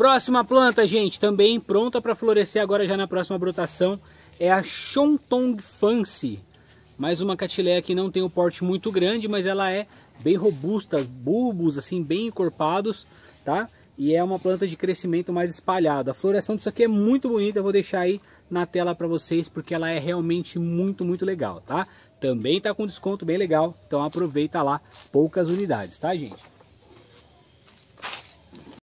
Próxima planta, gente, também pronta para florescer agora já na próxima brotação, é a Shontong Fancy. Mais uma catileia que não tem um porte muito grande, mas ela é bem robusta, bulbos assim bem encorpados, tá? E é uma planta de crescimento mais espalhado. A floração disso aqui é muito bonita, eu vou deixar aí na tela para vocês, porque ela é realmente muito, muito legal, tá? Também tá com desconto bem legal, então aproveita lá, poucas unidades, tá gente?